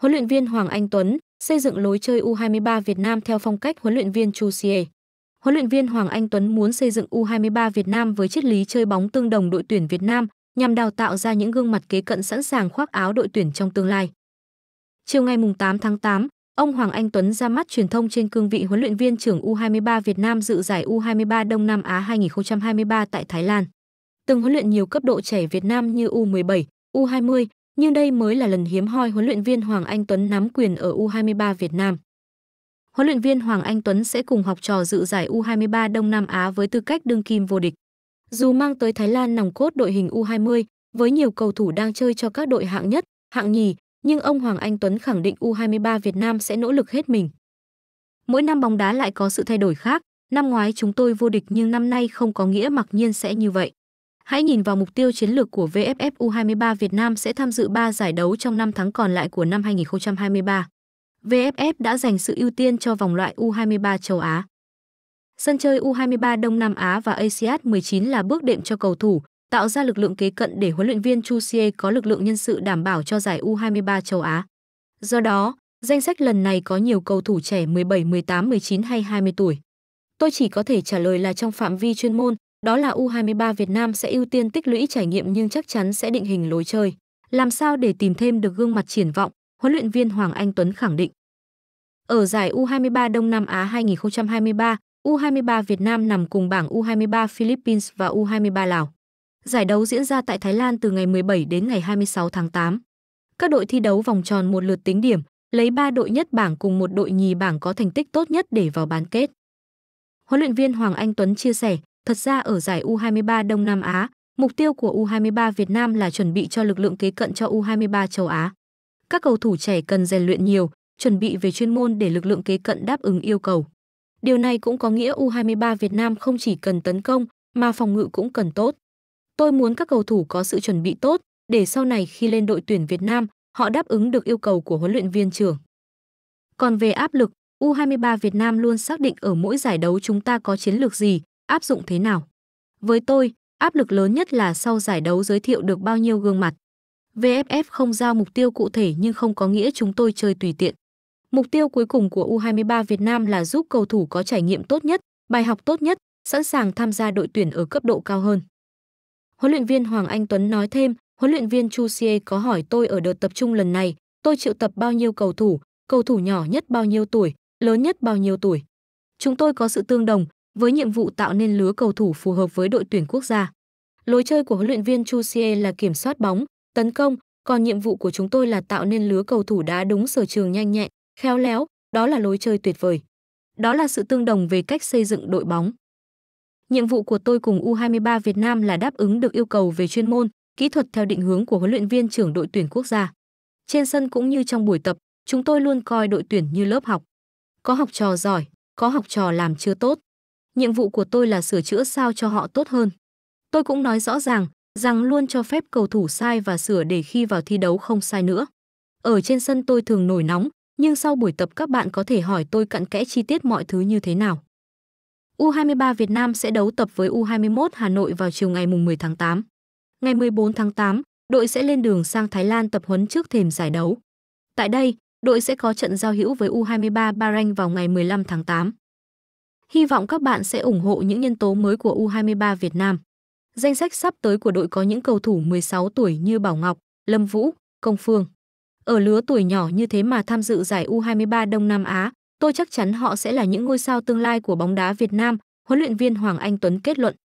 huấn luyện viên Hoàng Anh Tuấn xây dựng lối chơi U23 Việt Nam theo phong cách huấn luyện viên Chu Xie. Huấn luyện viên Hoàng Anh Tuấn muốn xây dựng U23 Việt Nam với triết lý chơi bóng tương đồng đội tuyển Việt Nam nhằm đào tạo ra những gương mặt kế cận sẵn sàng khoác áo đội tuyển trong tương lai. Chiều ngày 8 tháng 8, ông Hoàng Anh Tuấn ra mắt truyền thông trên cương vị huấn luyện viên trưởng U23 Việt Nam dự giải U23 Đông Nam Á 2023 tại Thái Lan. Từng huấn luyện nhiều cấp độ trẻ Việt Nam như U17, U20, nhưng đây mới là lần hiếm hoi huấn luyện viên Hoàng Anh Tuấn nắm quyền ở U23 Việt Nam. Huấn luyện viên Hoàng Anh Tuấn sẽ cùng học trò dự giải U23 Đông Nam Á với tư cách đương kim vô địch. Dù mang tới Thái Lan nòng cốt đội hình U20 với nhiều cầu thủ đang chơi cho các đội hạng nhất, hạng nhì, nhưng ông Hoàng Anh Tuấn khẳng định U23 Việt Nam sẽ nỗ lực hết mình. Mỗi năm bóng đá lại có sự thay đổi khác, năm ngoái chúng tôi vô địch nhưng năm nay không có nghĩa mặc nhiên sẽ như vậy. Hãy nhìn vào mục tiêu chiến lược của VFF U23 Việt Nam sẽ tham dự 3 giải đấu trong 5 tháng còn lại của năm 2023. VFF đã dành sự ưu tiên cho vòng loại U23 châu Á. Sân chơi U23 Đông Nam Á và ASEAN 19 là bước đệm cho cầu thủ, tạo ra lực lượng kế cận để huấn luyện viên Chu Xie có lực lượng nhân sự đảm bảo cho giải U23 châu Á. Do đó, danh sách lần này có nhiều cầu thủ trẻ 17, 18, 19 hay 20 tuổi. Tôi chỉ có thể trả lời là trong phạm vi chuyên môn, đó là U23 Việt Nam sẽ ưu tiên tích lũy trải nghiệm nhưng chắc chắn sẽ định hình lối chơi. Làm sao để tìm thêm được gương mặt triển vọng, huấn luyện viên Hoàng Anh Tuấn khẳng định. Ở giải U23 Đông Nam Á 2023, U23 Việt Nam nằm cùng bảng U23 Philippines và U23 Lào. Giải đấu diễn ra tại Thái Lan từ ngày 17 đến ngày 26 tháng 8. Các đội thi đấu vòng tròn một lượt tính điểm, lấy 3 đội nhất bảng cùng một đội nhì bảng có thành tích tốt nhất để vào bán kết. Huấn luyện viên Hoàng Anh Tuấn chia sẻ, Thật ra ở giải U23 Đông Nam Á, mục tiêu của U23 Việt Nam là chuẩn bị cho lực lượng kế cận cho U23 châu Á. Các cầu thủ trẻ cần rèn luyện nhiều, chuẩn bị về chuyên môn để lực lượng kế cận đáp ứng yêu cầu. Điều này cũng có nghĩa U23 Việt Nam không chỉ cần tấn công mà phòng ngự cũng cần tốt. Tôi muốn các cầu thủ có sự chuẩn bị tốt để sau này khi lên đội tuyển Việt Nam, họ đáp ứng được yêu cầu của huấn luyện viên trưởng. Còn về áp lực, U23 Việt Nam luôn xác định ở mỗi giải đấu chúng ta có chiến lược gì, áp dụng thế nào. Với tôi, áp lực lớn nhất là sau giải đấu giới thiệu được bao nhiêu gương mặt. VFF không giao mục tiêu cụ thể nhưng không có nghĩa chúng tôi chơi tùy tiện. Mục tiêu cuối cùng của U23 Việt Nam là giúp cầu thủ có trải nghiệm tốt nhất, bài học tốt nhất, sẵn sàng tham gia đội tuyển ở cấp độ cao hơn. Huấn luyện viên Hoàng Anh Tuấn nói thêm, huấn luyện viên Chu Sie có hỏi tôi ở đợt tập trung lần này, tôi triệu tập bao nhiêu cầu thủ, cầu thủ nhỏ nhất bao nhiêu tuổi, lớn nhất bao nhiêu tuổi. Chúng tôi có sự tương đồng, với nhiệm vụ tạo nên lứa cầu thủ phù hợp với đội tuyển quốc gia. Lối chơi của huấn luyện viên Chu Chusie là kiểm soát bóng, tấn công, còn nhiệm vụ của chúng tôi là tạo nên lứa cầu thủ đá đúng sở trường nhanh nhẹn, khéo léo, đó là lối chơi tuyệt vời. Đó là sự tương đồng về cách xây dựng đội bóng. Nhiệm vụ của tôi cùng U23 Việt Nam là đáp ứng được yêu cầu về chuyên môn, kỹ thuật theo định hướng của huấn luyện viên trưởng đội tuyển quốc gia. Trên sân cũng như trong buổi tập, chúng tôi luôn coi đội tuyển như lớp học. Có học trò giỏi, có học trò làm chưa tốt nhiệm vụ của tôi là sửa chữa sao cho họ tốt hơn. Tôi cũng nói rõ ràng rằng luôn cho phép cầu thủ sai và sửa để khi vào thi đấu không sai nữa. Ở trên sân tôi thường nổi nóng, nhưng sau buổi tập các bạn có thể hỏi tôi cặn kẽ chi tiết mọi thứ như thế nào. U23 Việt Nam sẽ đấu tập với U21 Hà Nội vào chiều ngày 10 tháng 8. Ngày 14 tháng 8, đội sẽ lên đường sang Thái Lan tập huấn trước thềm giải đấu. Tại đây, đội sẽ có trận giao hữu với U23 Bahrain vào ngày 15 tháng 8. Hy vọng các bạn sẽ ủng hộ những nhân tố mới của U23 Việt Nam. Danh sách sắp tới của đội có những cầu thủ 16 tuổi như Bảo Ngọc, Lâm Vũ, Công Phương. Ở lứa tuổi nhỏ như thế mà tham dự giải U23 Đông Nam Á, tôi chắc chắn họ sẽ là những ngôi sao tương lai của bóng đá Việt Nam, huấn luyện viên Hoàng Anh Tuấn kết luận.